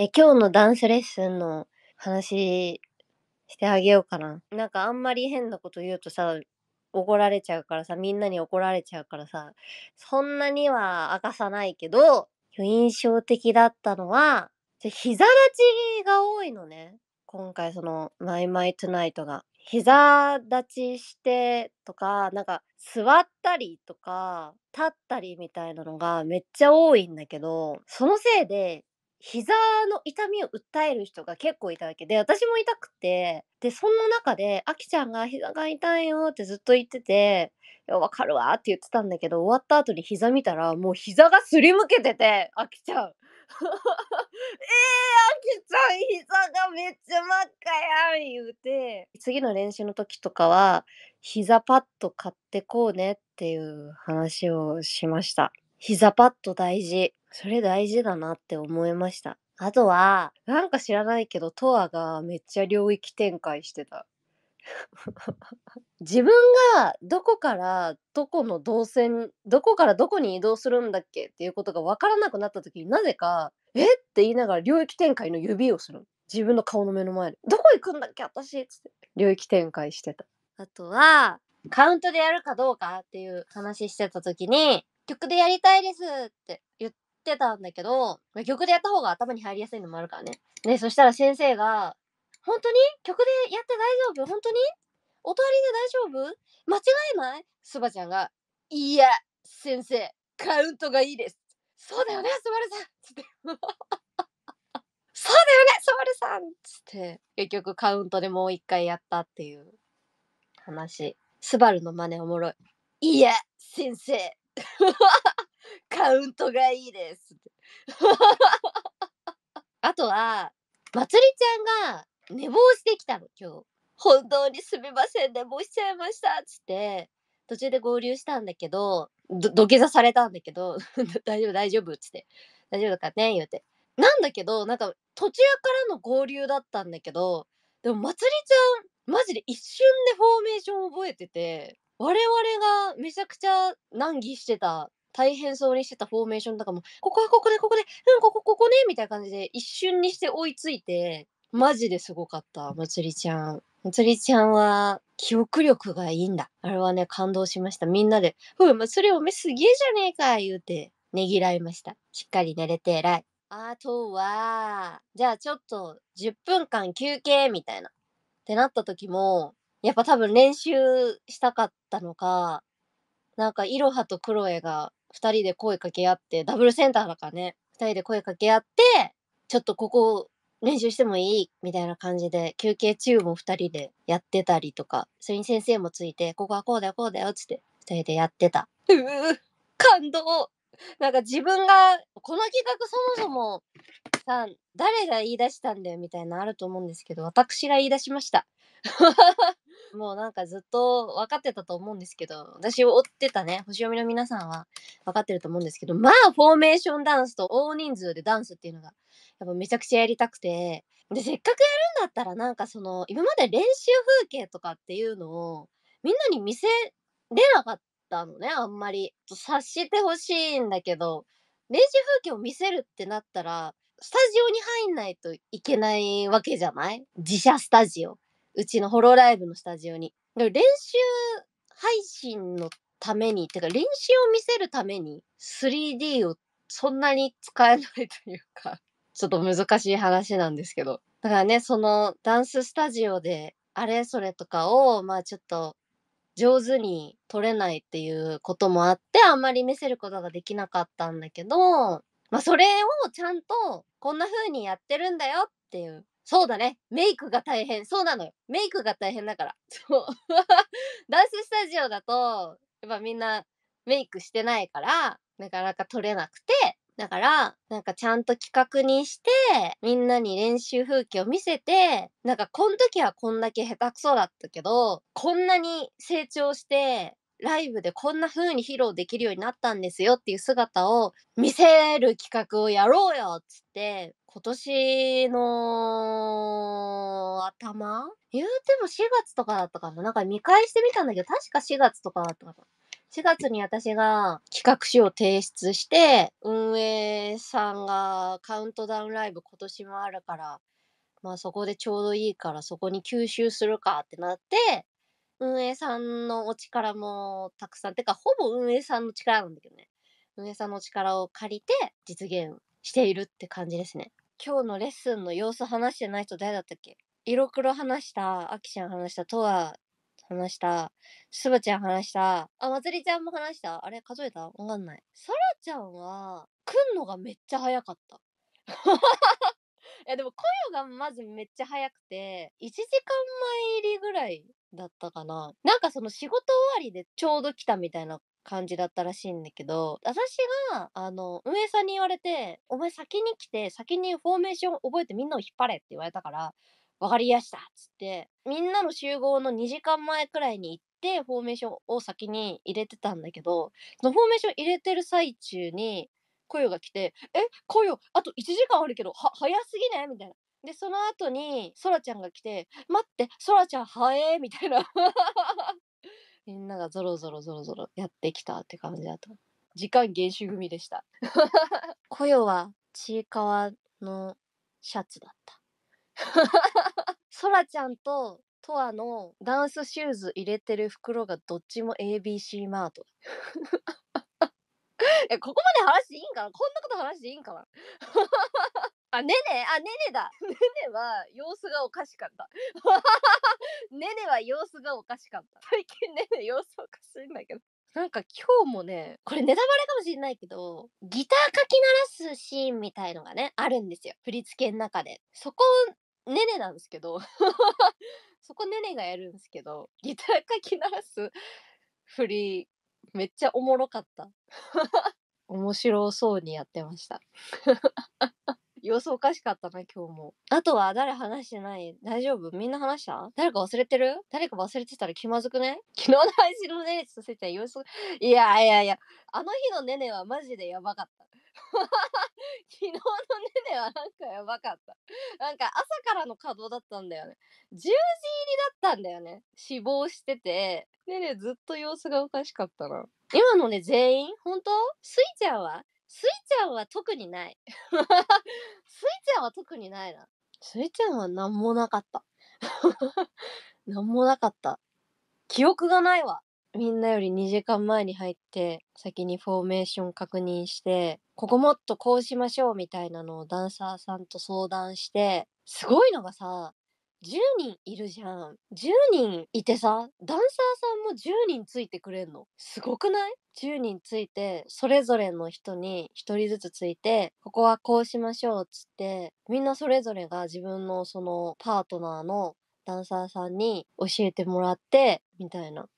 え、今日のダンスレッスンの話してあげようかな。なんかあんまり変なこと言うとさ、怒られちゃうからさ、みんなに怒られちゃうからさ、そんなには明かさないけど、印象的だったのは、膝立ちが多いのね。今回その、マイマイトゥナイトが。膝立ちしてとか、なんか座ったりとか、立ったりみたいなのがめっちゃ多いんだけど、そのせいで膝の痛みを訴える人が結構いたわけで、私も痛くて、で、その中で、あきちゃんが膝が痛いよってずっと言ってて、いやわかるわって言ってたんだけど、終わった後に膝見たら、もう膝がすりむけてて、あきちゃん。えー、あきちゃん、膝がめっちゃ真っ赤やん言うて、次の練習の時とかは、膝パッド買ってこうねっていう話をしました。膝パッド大事。それ大事だなって思いました。あとは、なんか知らないけど、トアがめっちゃ領域展開してた。自分がどこからどこの動線どこからどこに移動するんだっけっていうことが分からなくなった時になぜか「えっ?」て言いながら領域展開の指をする自分の顔の目の前で「どこ行くんだっけ私」っって領域展開してたあとはカウントでやるかどうかっていう話してた時に「曲でやりたいです」って言っってたんだけど、曲でやった方が頭に入りやすいのもあるからね。で、そしたら先生が、本当に曲でやって大丈夫本当にお隣で大丈夫間違えないそばちゃんが、いや、先生、カウントがいいです。そうだよね、ばるさんつって。そうだよね、ばるさんつって、結局カウントでもう一回やったっていう話。すばるの真似おもろい。いや、先生。カウントがいいです。あとは、まつりちゃんが寝坊してきたの、今日。本当にすみません、寝坊しちゃいました、つって、途中で合流したんだけど、土下座されたんだけど、大丈夫、大丈夫、つって、大丈夫かね、言うて。なんだけど、なんか、途中からの合流だったんだけど、でも、まつりちゃん、マジで一瞬でフォーメーション覚えてて、我々がめちゃくちゃ難儀してた大変そうにしてたフォーメーションとかも、ここはここで、ここで、うん、ここ、ここね、みたいな感じで、一瞬にして追いついて、マジですごかった、まつりちゃん。まつりちゃんは、記憶力がいいんだ。あれはね、感動しました。みんなで、うん、まつりおめすげえじゃねえか、言うて、ねぎらいました。しっかり寝れて偉い。あとは、じゃあちょっと10分間休憩みたいな。ってなった時も、やっぱ多分練習したかったのか、なんかいろはとクロエが2人で声かけ合って、ダブルセンターだからね、2人で声かけ合って、ちょっとここ練習してもいいみたいな感じで、休憩中も2人でやってたりとか、それに先生もついて、ここはこうだよ、こうだよ、っつって、2人でやってた。うぅ、感動なんか自分が、この企画そもそも、さ、誰が言い出したんだよみたいなあると思うんですけど、私が言い出しました。もうなんかずっと分かってたと思うんですけど、私を追ってたね、星読みの皆さんは分かってると思うんですけど、まあ、フォーメーションダンスと大人数でダンスっていうのが、やっぱめちゃくちゃやりたくて、で、せっかくやるんだったら、なんかその、今まで練習風景とかっていうのを、みんなに見せれなかったのね、あんまり。察してほしいんだけど、練習風景を見せるってなったら、スタジオに入んないといけないわけじゃない自社スタジオ。うちのホロライブのスタジオに。練習配信のために、てか練習を見せるために 3D をそんなに使えないというか、ちょっと難しい話なんですけど。だからね、そのダンススタジオであれそれとかを、まあちょっと上手に撮れないっていうこともあって、あんまり見せることができなかったんだけど、まあそれをちゃんとこんな風にやってるんだよっていうそうだね。メイクが大変。そうなのよ。メイクが大変だから。そう。ダンススタジオだと、やっぱみんなメイクしてないから、なかなか撮れなくて、だから、なんかちゃんと企画にして、みんなに練習風景を見せて、なんかこの時はこんだけ下手くそだったけど、こんなに成長して、ライブでこんな風に披露できるようになったんですよっていう姿を見せる企画をやろうよっつって今年の頭言うても4月とかだったかななんか見返してみたんだけど確か4月とかだったかな4月に私が企画書を提出して運営さんがカウントダウンライブ今年もあるからまあそこでちょうどいいからそこに吸収するかってなって運営さんのお力もたくさん、てかほぼ運営さんの力なんだけどね。運営さんの力を借りて実現しているって感じですね。今日のレッスンの様子話してない人誰だったっけ色黒話した、あきちゃん話した、とは話した、すばちゃん話した、あ、まつりちゃんも話したあれ数えたわかんない。さらちゃんは、来んのがめっちゃ早かった。いやでも声がまずめっちゃ早くて、1時間前入りぐらいだったかな。なんかその仕事終わりでちょうど来たみたいな感じだったらしいんだけど、私が、あの、運営さんに言われて、お前先に来て、先にフォーメーション覚えてみんなを引っ張れって言われたから、分かりやしたっつって、みんなの集合の2時間前くらいに行って、フォーメーションを先に入れてたんだけど、そのフォーメーション入れてる最中に、声が来て、え、声ヨ、あと1時間あるけど、は、早すぎねみたいな。で、その後に、そらちゃんが来て、待って、そらちゃんはえみたいな。みんながぞろぞろぞろぞろやってきたって感じだと時間厳守組でした。こ よは、ちいかわのシャツだった。そ らちゃんと、とわのダンスシューズ入れてる袋がどっちも ABC マート。え、ここまで話していいんかなこんなこと話していいんかなあ、ねね、あ、ねねだ。ねねは様子がおかしかった。ねねは様子がおかしかった。最近ねね様子おかしいんだけど。なんか今日もね、これネタバレかもしれないけど、ギターかき鳴らすシーンみたいのがね、あるんですよ。振り付けの中で。そこ、ねねなんですけど、そこねねがやるんですけど、ギターかき鳴らす振り、めっちゃおもろかった。面白そうにやってました。様子おかしかったな、今日も。あとは誰話してない大丈夫みんな話した誰か忘れてる誰か忘れてたら気まずくね昨日の配信のねねとせて様子。いやいやいや、あの日のねねはマジでやばかった。昨日のねねはなんかやばかった。なんか朝からの稼働だったんだよね。10時入りだったんだよね。死亡してて。ねねずっと様子がおかしかったな。今のね、全員本当スイちゃんはスイちゃんは特にない。スイちゃんは特にないな。スイちゃんは何もなかった。何 もなかった。記憶がないわ。みんなより2時間前に入って、先にフォーメーション確認して、ここもっとこうしましょうみたいなのをダンサーさんと相談して、すごいのがさ、10人いるじゃん。10人いてさ、ダンサーさんも10人ついてくれんのすごくない ?10 人ついて、それぞれの人に1人ずつついて、ここはこうしましょうっつって、みんなそれぞれが自分のそのパートナーのダンサーさんに教えてもらって、みたいな。